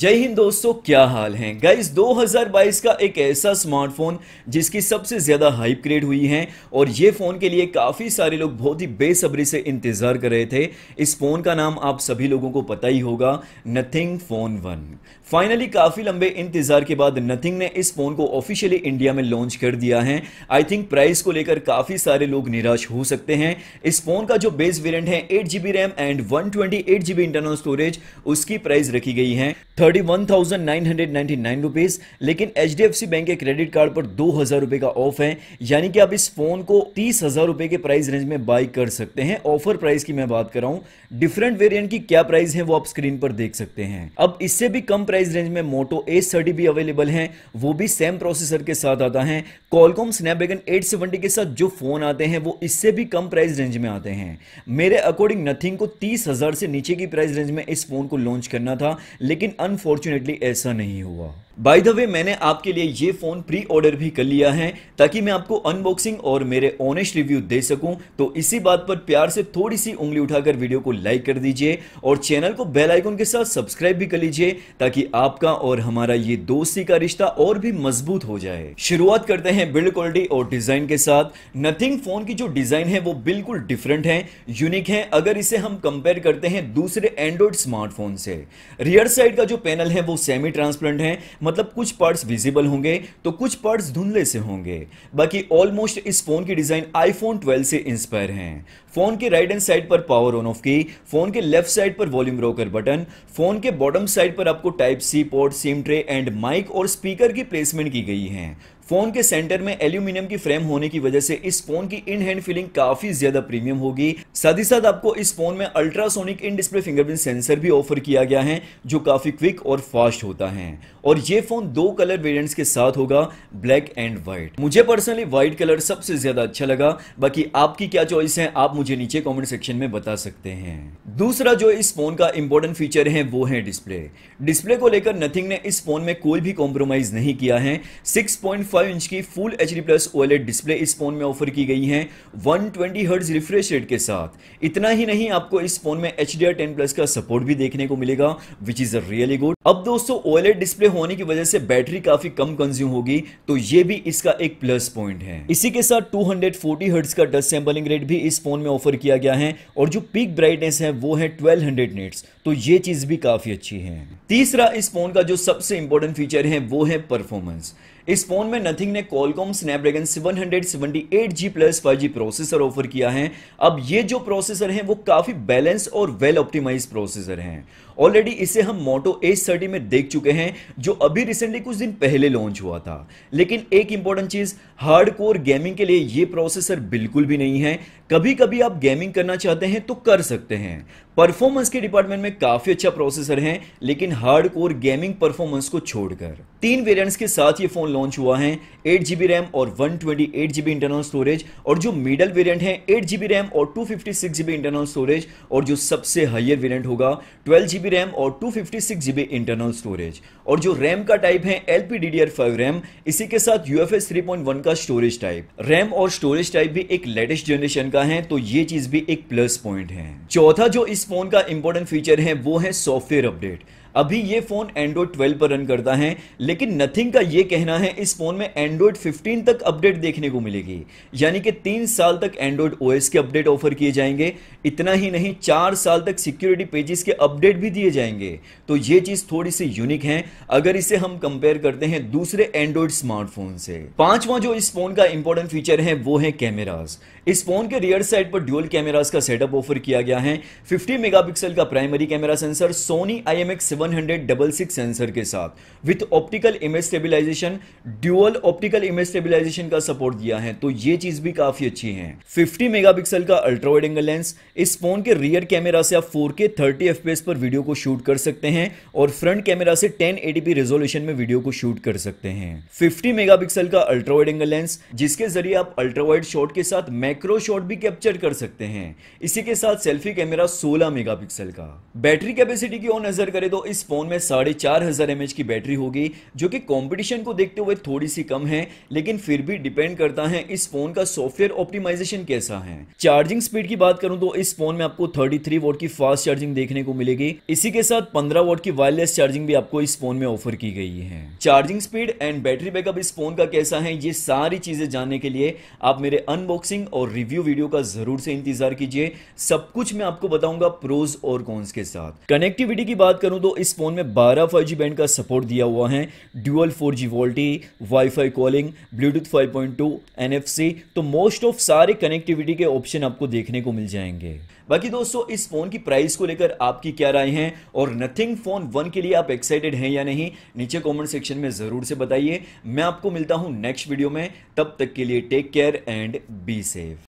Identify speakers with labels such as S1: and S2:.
S1: जय हिंद दोस्तों क्या हाल है गाइस 2022 का एक ऐसा स्मार्टफोन जिसकी सबसे ज़्यादा हाइप क्रिएट हुई है और ये फ़ोन के लिए काफ़ी सारे लोग बहुत ही बेसब्री से इंतज़ार कर रहे थे इस फ़ोन का नाम आप सभी लोगों को पता ही होगा नथिंग फ़ोन वन फाइनली काफ़ी लंबे इंतज़ार के बाद नथिंग ने इस फ़ोन को ऑफिशियली इंडिया में लॉन्च कर दिया है आई थिंक प्राइस को लेकर काफ़ी सारे लोग निराश हो सकते हैं इस फ़ोन का जो बेस वेरियंट है eight RAM and one internal storage उसकी प्राइस रखी गई है thirty one thousand nine hundred ninety nine rupees लेकिन H D F C bank के क्रेडिट कार्ड पर दो हज़ार रुपये का ऑफ है यानी कि आप इस फ़ोन को तीस हज़ार रुपए के प्राइस रेंज में बाई कर सकते हैं ऑफर प्राइस की मैं बात कर रहा हूं डिफरेंट वेरियंट की क्या प्राइस है वो आप स्क्रीन पर देख सकते हैं अब इससे भी कम प्राइस रेंज में मोटो ए थर्टी भी अवेलेबल है वो भी सेम प्रोसेसर के साथ आता है कॉलकॉम स्नैपड्रैगन एट सेवेंटी के साथ जो फ़ोन आते हैं वो इससे भी कम प्राइस रेंज में आते हैं मेरे अकॉर्डिंग नथिंग को तीस हज़ार से नीचे की प्राइस रेंज में इस फ़ोन को लॉन्च करना था लेकिन अनफॉर्चुनेटली ऐसा नहीं हुआ बाय द वे मैंने आपके लिए ये फ़ोन प्री ऑर्डर भी कर लिया है ताकि मैं आपको अनबॉक्सिंग और मेरे ऑनेस्ट रिव्यू दे सकूं तो इसी बात पर प्यार से थोड़ी सी उंगली उठाकर वीडियो को लाइक कर दीजिए और चैनल को बेल आइकन के साथ सब्सक्राइब भी कर लीजिए ताकि आपका और हमारा ये दोस्ती का रिश्ता और भी मजबूत हो जाए शुरुआत करते हैं बिल्ड क्वालिटी और डिज़ाइन के साथ नथिंग फ़ोन की जो डिज़ाइन है वो बिल्कुल डिफरेंट है यूनिक है अगर इसे हम कंपेयर करते हैं दूसरे एंड्रॉयड स्मार्टफोन से रियर साइड का जो पैनल है वो सेमी ट्रांसपेरेंट है मतलब कुछ पार्ट्स विजिबल होंगे तो कुछ पार्ट्स धुंधले से होंगे बाकी ऑलमोस्ट इस फ़ोन की डिज़ाइन आईफोन 12 से इंस्पायर हैं फ़ोन के राइट हैंड साइड पर पावर ऑन ऑफ की फ़ोन के लेफ्ट साइड पर वॉल्यूम रोकर बटन फ़ोन के बॉटम साइड पर आपको type C port SIM tray and mic और स्पीकर की प्लेसमेंट की गई है फोन के सेंटर में एल्यूमिनियम की फ्रेम होने की वजह से इस फोन की इन हैंड फीलिंग काफी ज्यादा प्रीमियम होगी साथ ही साथ आपको इस फोन में ultrasonic in display fingerprint sensor भी ऑफर किया गया है जो काफी क्विक और फास्ट होता है और ये फोन दो कलर वेरियंट्स के साथ होगा ब्लैक एंड व्हाइट मुझे पर्सनली व्हाइट कलर सबसे ज्यादा अच्छा लगा बाकी आपकी क्या चॉइस है आप मुझे नीचे कॉमेंट सेक्शन में बता सकते हैं दूसरा जो इस फोन का इंपॉर्टेंट फीचर है वो है डिस्प्ले डिस्प्ले को लेकर नथिंग ने इस फोन में कोई भी कॉम्प्रोमाइज नहीं किया है सिक्स 5 इंच की full H D plus OLED display इस फोन में ऑफर की गई है 120 ट्वेंटी हर्ट्ज रिफ्रेश रेट के साथ इतना ही नहीं आपको इस फोन में H D R ten plus का सपोर्ट भी देखने को मिलेगा विच इज रियली गुड अब दोस्तों ओएलएड डिस्प्ले होने की वजह से बैटरी काफी कम कंज्यूम होगी तो ये भी इसका एक प्लस पॉइंट है इसी के साथ टू हंड्रेड फोर्टी हर्ट्स का डस्ट सैम्पलिंग रेट भी इस फोन में ऑफर किया गया है और जो पीक ब्राइटनेस है वो है ट्वेल्व हंड्रेड नेट्स तो ये चीज भी काफी अच्छी है तीसरा इस फोन का जो सबसे इंपॉर्टेंट फीचर है वो है परफॉर्मेंस इस फोन में नथिंग ने Qualcomm Snapdragon 778G plus 5G processor offer किया है अब ये जो प्रोसेसर हैं वो काफ़ी बैलेंस और वेल ऑप्टिमाइज प्रोसेसर हैं ऑलरेडी इसे हम मोटो एस थर्टी में देख चुके हैं जो अभी रिसेंटली कुछ दिन पहले लॉन्च हुआ था लेकिन एक इंपॉर्टेंट चीज़ हार्ड कोर गेमिंग के लिए ये प्रोसेसर बिल्कुल भी नहीं है कभी कभी आप गेमिंग करना चाहते हैं तो कर सकते हैं परफॉर्मेंस के डिपार्टमेंट में काफी अच्छा प्रोसेसर है लेकिन हार्ड कोर गेमिंग परफॉर्मेंस को छोड़कर तीन वेरिएंट्स के साथ ये फोन लॉन्च हुआ है एट जीबी रैम और one twenty eight GB internal storage और जो मिडल वेरिएंट है एट जीबी रैम और two fifty six GB internal storage और जो सबसे हाइयर वेरियंट होगा ट्वेल्व जीबी रैम और two fifty six GB internal storage और जो रैम का टाइप है L P D D R five RAM इसी के साथ यूएफएस थ्री पॉइंट वन का स्टोरेज टाइप रैम और स्टोरेज टाइप भी एक लेटेस्ट जनरेशन का सकता है तो ये चीज़ भी एक प्लस पॉइंट है चौथा जो इस फ़ोन का इंपॉर्टेंट फीचर है वो है सॉफ्टवेयर अपडेट अभी ये फ़ोन एंड्रॉयड 12 पर रन करता है लेकिन नथिंग का ये कहना है इस फ़ोन में एंड्रॉयड 15 तक अपडेट देखने को मिलेगी यानी कि तीन साल तक एंड्रॉयड ओएस के अपडेट ऑफर किए जाएंगे इतना ही नहीं चार साल तक सिक्योरिटी पेजेस के अपडेट भी दिए जाएंगे तो ये चीज़ थोड़ी सी यूनिक है अगर इसे हम कंपेयर करते हैं दूसरे एंड्रॉयड स्मार्टफोन से पांचवा जो इस फोन का इंपॉर्टेंट फीचर है वो है कैमराज इस फोन के रियर साइड पर ड्यूअल कैमराज का सेटअप ऑफर किया गया है 50 मेगापिक्सल का primary camera sensor Sony I M one hundred double six sensor के साथ with optical image stabilisation dual optical image stabilisation का सपोर्ट दिया है तो ये चीज भी काफी अच्छी है 50 मेगापिक्सल का अल्ट्रावाइड एंगल लेंस इस फोन के रियर कैमरा से आप फोर के थर्टी एफ पर वीडियो को शूट कर सकते हैं और फ्रंट कैमरा से टेन एटीपी रेजोल्यूशन में वीडियो को शूट कर सकते हैं 50 मेगापिक्सल का अल्ट्रावाइड एंगल लेंस जिसके जरिए आप अल्ट्रावाइड शॉट के साथ मैक्रो शॉट भी कैप्चर कर सकते हैं इसी के साथ सेल्फी कैमरा सोलह मेगा का बैटरी कैपेसिटी की ओर नजर करें तो इस फ़ोन में साढ़े चार हज़ार एम की बैटरी होगी जो कि कंपटीशन को देखते हुए थोड़ी सी कम है लेकिन फिर भी डिपेंड करता है इस फ़ोन का सॉफ्टवेयर ऑप्टिमाइजेशन कैसा है चार्जिंग स्पीड की बात करूं तो इस फ़ोन में आपको 33 थ्री की फास्ट चार्जिंग देखने को मिलेगी इसी के साथ 15 वोट की वायरलेस चार्जिंग भी आपको इस फ़ोन में ऑफर की गई है charging speed and battery backup इस फ़ोन का कैसा है ये सारी चीज़ें जानने के लिए आप मेरे अनबॉक्सिंग और रिव्यू वीडियो का ज़रूर से इंतज़ार कीजिए सब कुछ मैं आपको बताऊंगा प्रोज और कॉन्स के साथ कनेक्टिविटी की बात करूं तो इस फ़ोन में बारह फाइव जी बैंड का सपोर्ट दिया हुआ है dual four G VoLTE WiFi calling Bluetooth five point two N F C तो मोस्ट ऑफ सारे कनेक्टिविटी के ऑप्शन आपको देखने को मिल जाएंगे बाकी दोस्तों इस फ़ोन की प्राइस को लेकर आपकी क्या राय है और नथिंग फ़ोन वन के लिए आप एक्साइटेड हैं या नहीं नीचे कॉमेंट सेक्शन में ज़रूर से बताइए मैं आपको मिलता हूं नेक्स्ट वीडियो में तब तक के लिए take care and be safe